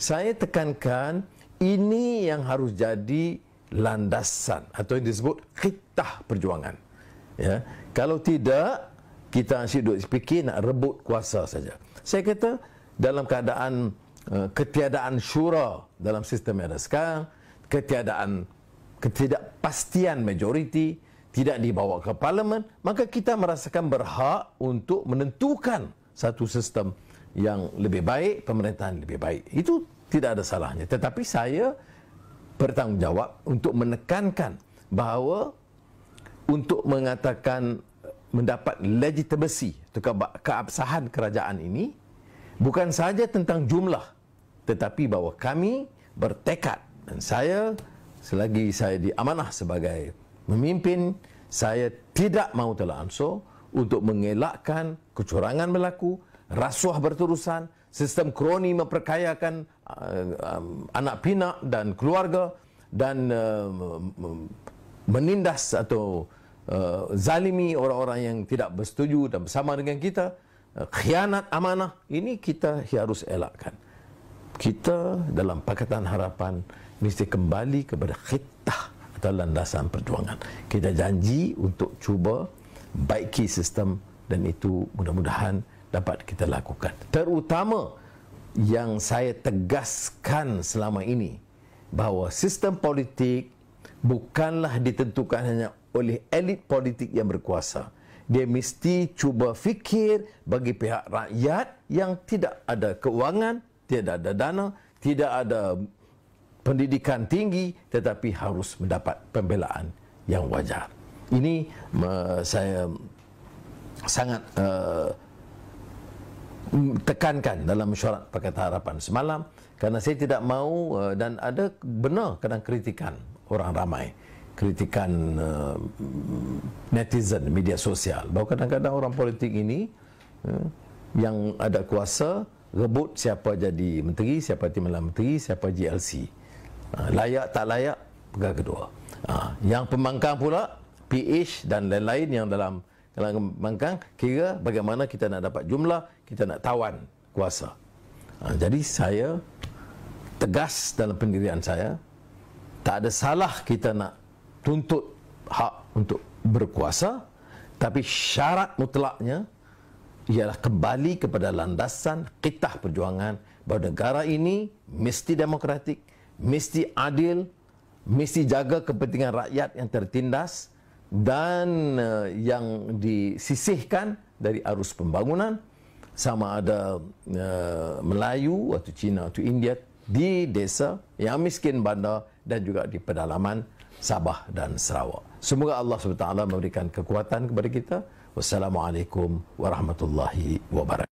Saya tekankan ini yang harus jadi landasan atau yang disebut khitah perjuangan. Ya. Kalau tidak, kita asyik duduk fikir nak rebut kuasa saja. Saya kata dalam keadaan uh, ketiadaan syura dalam sistem yang ada sekarang, ketiadaan ketidakpastian majoriti, tidak dibawa ke parlimen, maka kita merasakan berhak untuk menentukan satu sistem yang lebih baik, pemerintahan lebih baik. Itu tidak ada salahnya. Tetapi saya bertanggungjawab untuk menekankan bahawa untuk mengatakan eh, mendapat legitimasi atau keabsahan kerajaan ini bukan saja tentang jumlah tetapi bahawa kami bertekad dan saya selagi saya diamanah sebagai memimpin saya tidak mahu telah ansur untuk mengelakkan kecurangan berlaku rasuah berterusan, sistem kroni memperkayakan uh, um, anak pinak dan keluarga dan uh, menindas atau uh, zalimi orang-orang yang tidak bersetuju dan bersama dengan kita, uh, khianat amanah, ini kita harus elakkan. Kita dalam Pakatan Harapan mesti kembali kepada khitah atau landasan perjuangan. Kita janji untuk cuba baiki sistem dan itu mudah-mudahan dapat kita lakukan. Terutama yang saya tegaskan selama ini bahawa sistem politik bukanlah ditentukan hanya oleh elit politik yang berkuasa. Dia mesti cuba fikir bagi pihak rakyat yang tidak ada kewangan, tidak ada dana, tidak ada pendidikan tinggi tetapi harus mendapat pembelaan yang wajar. Ini eh, saya sangat uh, Mm, tekankan dalam mesyuarat Pakatan Harapan semalam kerana saya tidak mahu eh, dan ada benar kadang kritikan orang ramai kritikan uh, netizen media sosial bahawa kadang-kadang orang politik ini uh, yang ada kuasa rebut siapa jadi menteri siapa timbalan menteri siapa GLC uh, ah, layak tak layak pegang kedua uh, yang pemangkang pula PH dan lain-lain yang dalam kalangan pembangkang kira bagaimana kita nak dapat jumlah kita nak tawan kuasa ha, jadi saya tegas dalam pendirian saya tak ada salah kita nak tuntut hak untuk berkuasa tapi syarat mutlaknya ialah kembali kepada landasan kita perjuangan bahawa negara ini mesti demokratik, mesti adil, mesti jaga kepentingan rakyat yang tertindas, dan uh, yang disisihkan dari arus pembangunan sama ada uh, Melayu atau Cina atau India di desa yang miskin bandar dan juga di pedalaman Sabah dan Sarawak. Semoga Allah SWT memberikan kekuatan kepada kita. Wassalamualaikum warahmatullahi wabarakatuh.